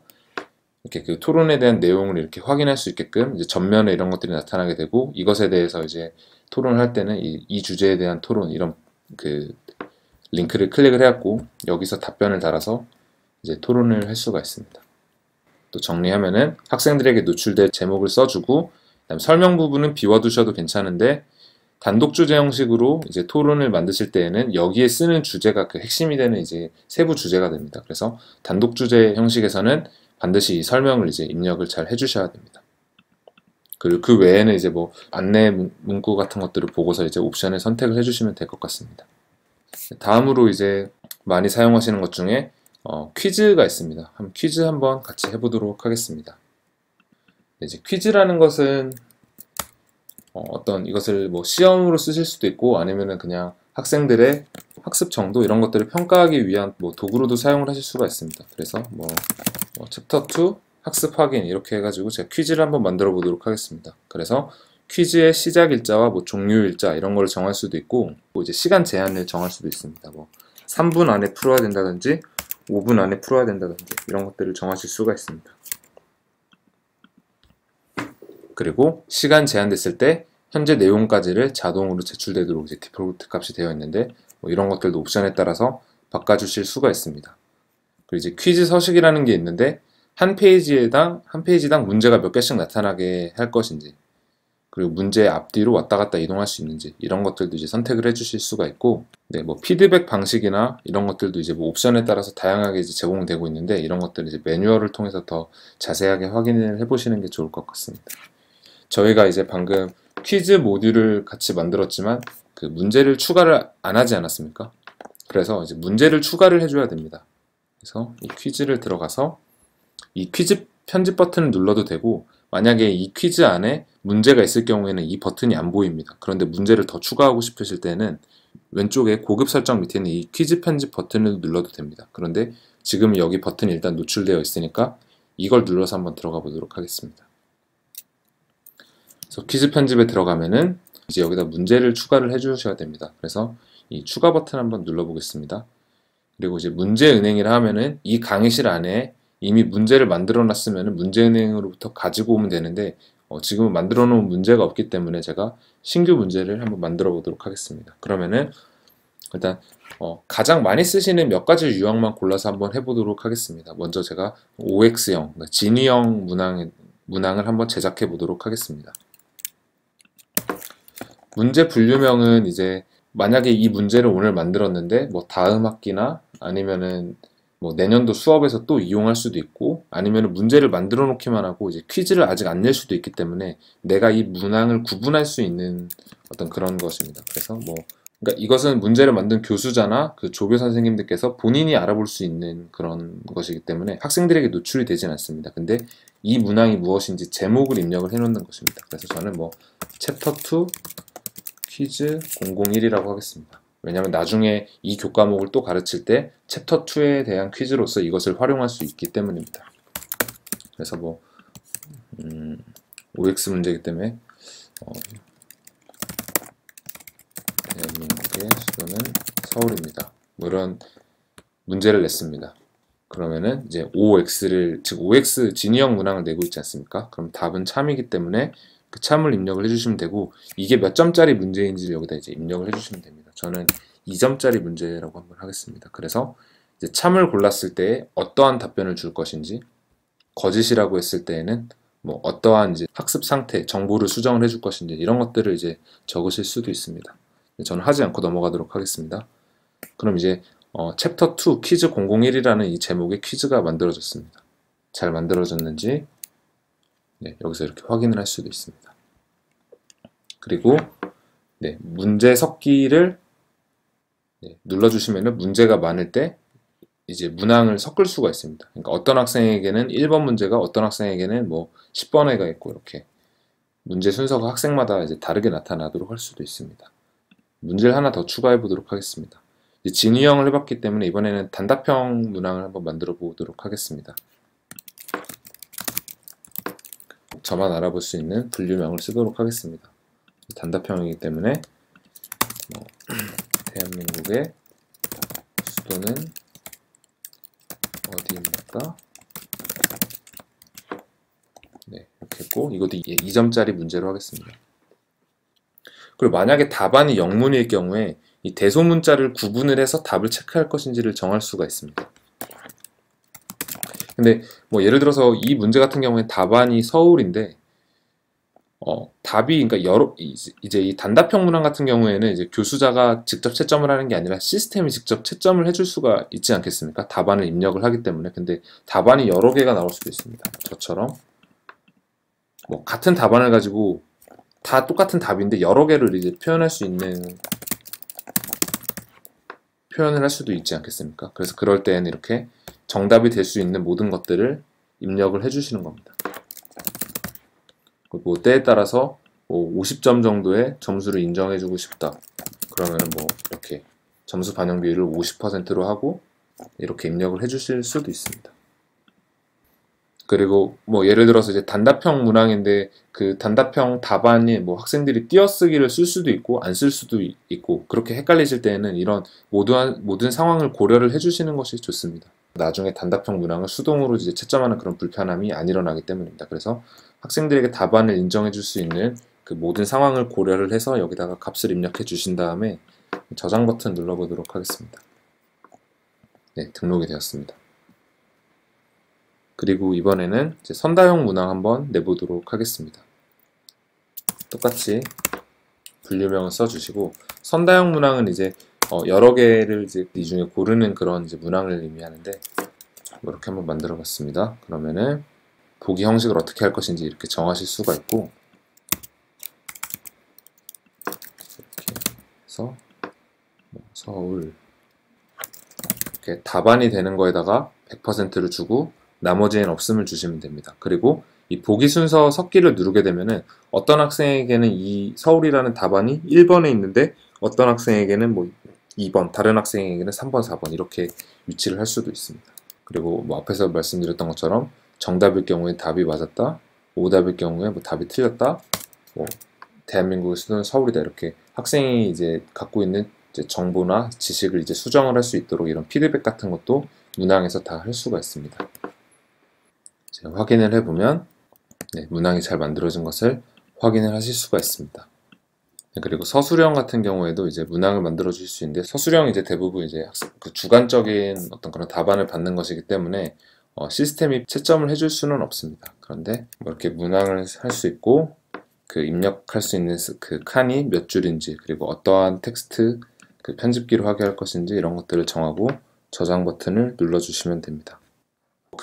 이렇게 그 토론에 대한 내용을 이렇게 확인할 수 있게끔 이제 전면에 이런 것들이 나타나게 되고 이것에 대해서 이제 토론을 할 때는 이, 이 주제에 대한 토론 이런 그 링크를 클릭을 해갖고 여기서 답변을 달아서 이제 토론을 할 수가 있습니다. 또 정리하면은 학생들에게 노출될 제목을 써주고 설명 부분은 비워두셔도 괜찮은데 단독 주제 형식으로 이제 토론을 만드실 때에는 여기에 쓰는 주제가 그 핵심이 되는 이제 세부 주제가 됩니다. 그래서 단독 주제 형식에서는 반드시 이 설명을 이제 입력을 잘 해주셔야 됩니다. 그리고 그 외에는 이제 뭐 안내 문구 같은 것들을 보고서 이제 옵션을 선택을 해주시면 될 것 같습니다. 다음으로 이제 많이 사용하시는 것 중에 어, 퀴즈가 있습니다. 한번 퀴즈 한번 같이 해보도록 하겠습니다. 네, 이제 퀴즈라는 것은 어, 떤 이것을 뭐 시험으로 쓰실 수도 있고 아니면은 그냥 학생들의 학습 정도 이런 것들을 평가하기 위한 뭐 도구로도 사용을 하실 수가 있습니다. 그래서 뭐 어, 챕터 2 학습 확인 이렇게 해가지고 제가 퀴즈를 한번 만들어 보도록 하겠습니다. 그래서 퀴즈의 시작 일자와 뭐 종료 일자 이런 걸 정할 수도 있고 뭐 이제 시간 제한을 정할 수도 있습니다. 뭐 3분 안에 풀어야 된다든지 5분 안에 풀어야 된다든지 이런 것들을 정하실 수가 있습니다. 그리고 시간 제한됐을 때 현재 내용까지를 자동으로 제출되도록 이제 디폴트 값이 되어 있는데 뭐 이런 것들도 옵션에 따라서 바꿔주실 수가 있습니다. 그리고 이제 퀴즈 서식이라는 게 있는데 한 페이지에당 한 페이지당 문제가 몇 개씩 나타나게 할 것인지 그리고 문제 앞뒤로 왔다 갔다 이동할 수 있는지 이런 것들도 이제 선택을 해주실 수가 있고 네, 뭐 피드백 방식이나 이런 것들도 이제 뭐 옵션에 따라서 다양하게 이제 제공되고 있는데 이런 것들을 이제 매뉴얼을 통해서 더 자세하게 확인을 해보시는 게 좋을 것 같습니다. 저희가 이제 방금 퀴즈 모듈을 같이 만들었지만 그 문제를 추가를 안 하지 않았습니까? 그래서 이제 문제를 추가를 해줘야 됩니다. 그래서 이 퀴즈를 들어가서 이 퀴즈 편집 버튼을 눌러도 되고 만약에 이 퀴즈 안에 문제가 있을 경우에는 이 버튼이 안 보입니다. 그런데 문제를 더 추가하고 싶으실 때는 왼쪽에 고급 설정 밑에 있는 이 퀴즈 편집 버튼을 눌러도 됩니다. 그런데 지금 여기 버튼이 일단 노출되어 있으니까 이걸 눌러서 한번 들어가 보도록 하겠습니다. 그래서 퀴즈 편집에 들어가면은 이제 여기다 문제를 추가를 해 주셔야 됩니다. 그래서 이 추가 버튼 한번 눌러 보겠습니다. 그리고 이제 문제은행이라 하면은 이 강의실 안에 이미 문제를 만들어 놨으면 문제은행으로부터 가지고 오면 되는데 어, 지금은 만들어 놓은 문제가 없기 때문에 제가 신규 문제를 한번 만들어 보도록 하겠습니다. 그러면은 일단 어, 가장 많이 쓰시는 몇 가지 유형만 골라서 한번 해보도록 하겠습니다. 먼저 제가 OX형, 그러니까 진위형 문항, 문항을 한번 제작해 보도록 하겠습니다. 문제 분류명은 이제 만약에 이 문제를 오늘 만들었는데 뭐 다음 학기나 아니면은 뭐 내년도 수업에서 또 이용할 수도 있고 아니면 문제를 만들어 놓기만 하고 이제 퀴즈를 아직 안 낼 수도 있기 때문에 내가 이 문항을 구분할 수 있는 어떤 그런 것입니다. 그래서 뭐 그러니까 이것은 문제를 만든 교수자나 그 조교 선생님들께서 본인이 알아볼 수 있는 그런 것이기 때문에 학생들에게 노출이 되진 않습니다. 근데 이 문항이 무엇인지 제목을 입력을 해 놓는 것입니다. 그래서 저는 뭐 챕터 2 퀴즈 001이라고 하겠습니다. 왜냐하면 나중에 이 교과목을 또 가르칠 때 챕터 2에 대한 퀴즈로서 이것을 활용할 수 있기 때문입니다. 그래서 뭐 음, OX 문제이기 때문에 어, 대한민국의 수도는 서울입니다. 뭐 이런 문제를 냈습니다. 그러면은 이제 OX를 즉 OX 진위형 문항을 내고 있지 않습니까? 그럼 답은 참이기 때문에 그 참을 입력을 해주시면 되고 이게 몇 점짜리 문제인지 를 여기다 이제 입력을 해주시면 됩니다. 저는 2점짜리 문제라고 한번 하겠습니다. 그래서 이제 참을 골랐을 때 어떠한 답변을 줄 것인지 거짓이라고 했을 때에는 뭐 어떠한 이제 학습 상태, 정보를 수정을 해줄 것인지 이런 것들을 이제 적으실 수도 있습니다. 저는 하지 않고 넘어가도록 하겠습니다. 그럼 이제 어, 챕터 2 퀴즈 001이라는 이 제목의 퀴즈가 만들어졌습니다. 잘 만들어졌는지 네, 여기서 이렇게 확인을 할 수도 있습니다. 그리고 네, 문제 섞기를 네, 눌러주시면 문제가 많을 때 이제 문항을 섞을 수가 있습니다. 그러니까 어떤 학생에게는 1번 문제가 어떤 학생에게는 뭐 10번 애가 있고 이렇게 문제 순서가 학생마다 이제 다르게 나타나도록 할 수도 있습니다. 문제를 하나 더 추가해 보도록 하겠습니다. 진위형을 해봤기 때문에 이번에는 단답형 문항을 한번 만들어 보도록 하겠습니다. 저만 알아볼 수 있는 분류명을 쓰도록 하겠습니다. 단답형이기 때문에 뭐 대한민국의 수도는 어디입니까? 네, 이렇게 했고 이것도 2점짜리 문제로 하겠습니다. 그리고 만약에 답안이 영문일 경우에 이 대소문자를 구분을 해서 답을 체크할 것인지를 정할 수가 있습니다. 근데 뭐 예를 들어서 이 문제 같은 경우에 답안이 서울인데 어, 답이 그러니까 여러 이제 이 단답형 문항 같은 경우에는 이제 교수자가 직접 채점을 하는 게 아니라 시스템이 직접 채점을 해줄 수가 있지 않겠습니까? 답안을 입력을 하기 때문에 근데 답안이 여러 개가 나올 수도 있습니다. 저처럼 뭐 같은 답안을 가지고 다 똑같은 답인데 여러 개를 이제 표현할 수 있는 표현을 할 수도 있지 않겠습니까? 그래서 그럴 때는 이렇게 정답이 될 수 있는 모든 것들을 입력을 해주시는 겁니다. 그리고 뭐 때에 따라서 뭐 50점 정도의 점수를 인정해주고 싶다. 그러면 뭐 이렇게 점수 반영 비율을 50%로 하고 이렇게 입력을 해주실 수도 있습니다. 그리고 뭐 예를 들어서 이제 단답형 문항인데 그 단답형 답안이 뭐 학생들이 띄어쓰기를 쓸 수도 있고 안 쓸 수도 있고 그렇게 헷갈리실 때에는 이런 모든 모든 상황을 고려를 해주시는 것이 좋습니다. 나중에 단답형 문항을 수동으로 이제 채점하는 그런 불편함이 안 일어나기 때문입니다. 그래서 학생들에게 답안을 인정해 줄 수 있는 그 모든 상황을 고려를 해서 여기다가 값을 입력해 주신 다음에 저장 버튼 눌러보도록 하겠습니다. 네, 등록이 되었습니다. 그리고 이번에는 선다형 문항 한번 내보도록 하겠습니다. 똑같이 분류명을 써주시고 선다형 문항은 이제 어 여러 개를 이제 이 중에 고르는 그런 이제 문항을 의미하는데 뭐 이렇게 한번 만들어 봤습니다. 그러면은 보기 형식을 어떻게 할 것인지 이렇게 정하실 수가 있고 이렇게 해서 뭐 서울 이렇게 답안이 되는 거에다가 100%를 주고 나머지엔 없음을 주시면 됩니다. 그리고 이 보기 순서 섞기를 누르게 되면은 어떤 학생에게는 이 서울이라는 답안이 1번에 있는데 어떤 학생에게는 뭐 2번, 다른 학생에게는 3번, 4번 이렇게 위치를 할 수도 있습니다. 그리고 뭐 앞에서 말씀드렸던 것처럼 정답일 경우에 답이 맞았다, 오답일 경우에 뭐 답이 틀렸다, 뭐 대한민국의 수도는 서울이다 이렇게 학생이 이제 갖고 있는 이제 정보나 지식을 이제 수정을 할 수 있도록 이런 피드백 같은 것도 문항에서 다 할 수가 있습니다. 네, 확인을 해보면 네, 문항이 잘 만들어진 것을 확인을 하실 수가 있습니다. 네, 그리고 서술형 같은 경우에도 이제 문항을 만들어 주실 수 있는데 서술형 이제 대부분 이제 그 주관적인 어떤 그런 답안을 받는 것이기 때문에 어, 시스템이 채점을 해줄 수는 없습니다. 그런데 뭐 이렇게 문항을 할 수 있고 그 입력할 수 있는 그 칸이 몇 줄인지 그리고 어떠한 텍스트 그 편집기로 하게 할 것인지 이런 것들을 정하고 저장 버튼을 눌러주시면 됩니다.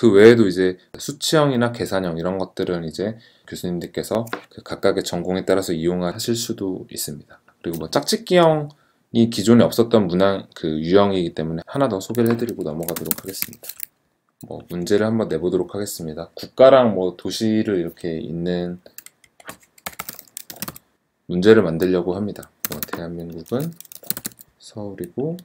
그 외에도 이제 수치형이나 계산형 이런 것들은 이제 교수님들께서 그 각각의 전공에 따라서 이용하실 수도 있습니다. 그리고 뭐 짝짓기형이 기존에 없었던 문항 그 유형이기 때문에 하나 더 소개를 해드리고 넘어가도록 하겠습니다. 뭐 문제를 한번 내보도록 하겠습니다. 국가랑 뭐 도시를 이렇게 있는 문제를 만들려고 합니다. 뭐 대한민국은 서울이고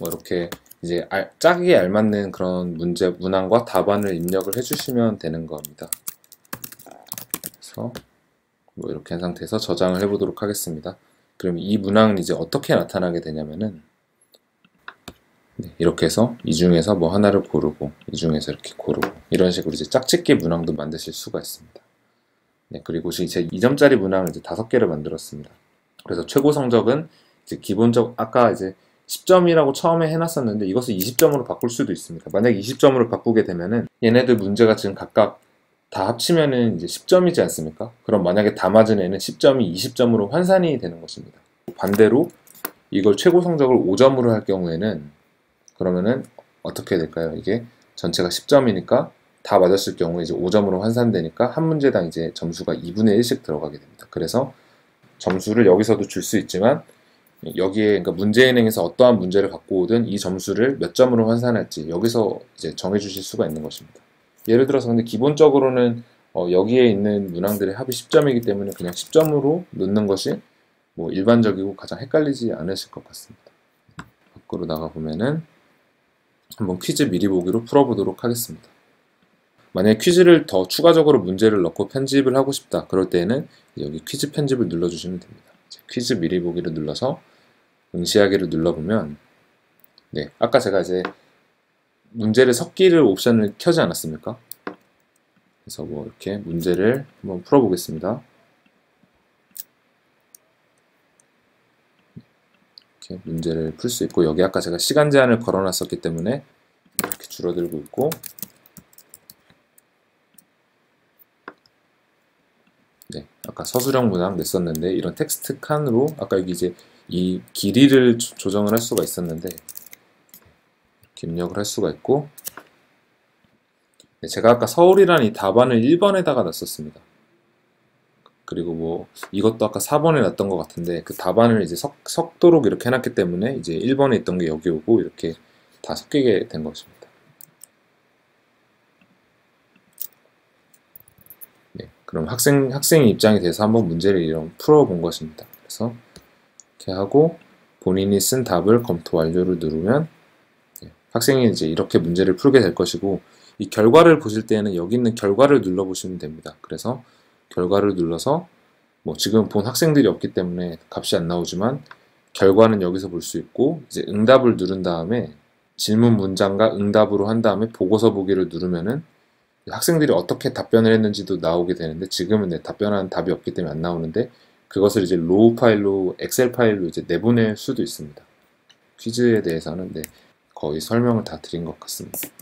뭐 이렇게 이제 알, 짝이 알맞는 그런 문제 문항과 답안을 입력을 해주시면 되는 겁니다. 그래서 뭐 이렇게 한 상태에서 저장을 해보도록 하겠습니다. 그럼 이 문항은 이제 어떻게 나타나게 되냐면은 네, 이렇게 해서 이 중에서 뭐 하나를 고르고 이 중에서 이렇게 고르고 이런 식으로 이제 짝짓기 문항도 만드실 수가 있습니다. 네, 그리고 이제 2점짜리 문항을 이제 다 개를 만들었습니다. 그래서 최고 성적은 이제 기본적 아까 이제 10점이라고 처음에 해놨었는데 이것을 20점으로 바꿀 수도 있습니다. 만약 20점으로 바꾸게 되면은 얘네들 문제가 지금 각각 다 합치면은 이제 10점이지 않습니까? 그럼 만약에 다 맞은 애는 10점이 20점으로 환산이 되는 것입니다. 반대로 이걸 최고 성적을 5점으로 할 경우에는 그러면은 어떻게 될까요? 이게 전체가 10점이니까 다 맞았을 경우에 이제 5점으로 환산되니까 한 문제당 이제 점수가 2분의 1씩 들어가게 됩니다. 그래서 점수를 여기서도 줄 수 있지만 여기에 그러니까 문제은행에서 어떠한 문제를 갖고 오든 이 점수를 몇 점으로 환산할지 여기서 이제 정해주실 수가 있는 것입니다. 예를 들어서 근데 기본적으로는 어 여기에 있는 문항들의 합이 10점이기 때문에 그냥 10점으로 넣는 것이 뭐 일반적이고 가장 헷갈리지 않으실 것 같습니다. 밖으로 나가 보면은 한번 퀴즈 미리 보기로 풀어보도록 하겠습니다. 만약 에 퀴즈를 더 추가적으로 문제를 넣고 편집을 하고 싶다. 그럴 때에는 여기 퀴즈 편집을 눌러주시면 됩니다. 퀴즈 미리 보기를 눌러서 응시하기를 눌러보면 네 아까 제가 이제 문제를 섞기를 옵션을 켜지 않았습니까? 그래서 뭐 이렇게 문제를 한번 풀어보겠습니다. 이렇게 문제를 풀 수 있고 여기 아까 제가 시간 제한을 걸어놨었기 때문에 이렇게 줄어들고 있고 네, 아까 서술형 문항 냈었는데 이런 텍스트 칸으로 아까 여기 이제 이 길이를 조정을 할 수가 있었는데 이렇게 입력을 할 수가 있고 네, 제가 아까 서울이라는 이 답안을 1번에다가 놨었습니다. 그리고 뭐 이것도 아까 4번에 놨던 것 같은데 그 답안을 이제 석, 석도록 이렇게 해놨기 때문에 이제 1번에 있던 게 여기 오고 이렇게 다 섞이게 된 것입니다. 네, 그럼 학생, 학생의 입장에대해서 한번 문제를 이런 풀어본 것입니다. 그래서 이렇게 하고 본인이 쓴 답을 검토 완료를 누르면 예, 학생이 이제 이렇게 문제를 풀게 될 것이고 이 결과를 보실 때는 에 여기 있는 결과를 눌러보시면 됩니다. 그래서 결과를 눌러서 뭐 지금 본 학생들이 없기 때문에 값이 안 나오지만 결과는 여기서 볼 수 있고 이제 응답을 누른 다음에 질문 문장과 응답으로 한 다음에 보고서 보기를 누르면은 학생들이 어떻게 답변을 했는지도 나오게 되는데 지금은 네, 답변하는 답이 없기 때문에 안 나오는데 그것을 이제 로우 파일로 엑셀 파일로 이제 내보낼 수도 있습니다. 퀴즈에 대해서는 네, 거의 설명을 다 드린 것 같습니다.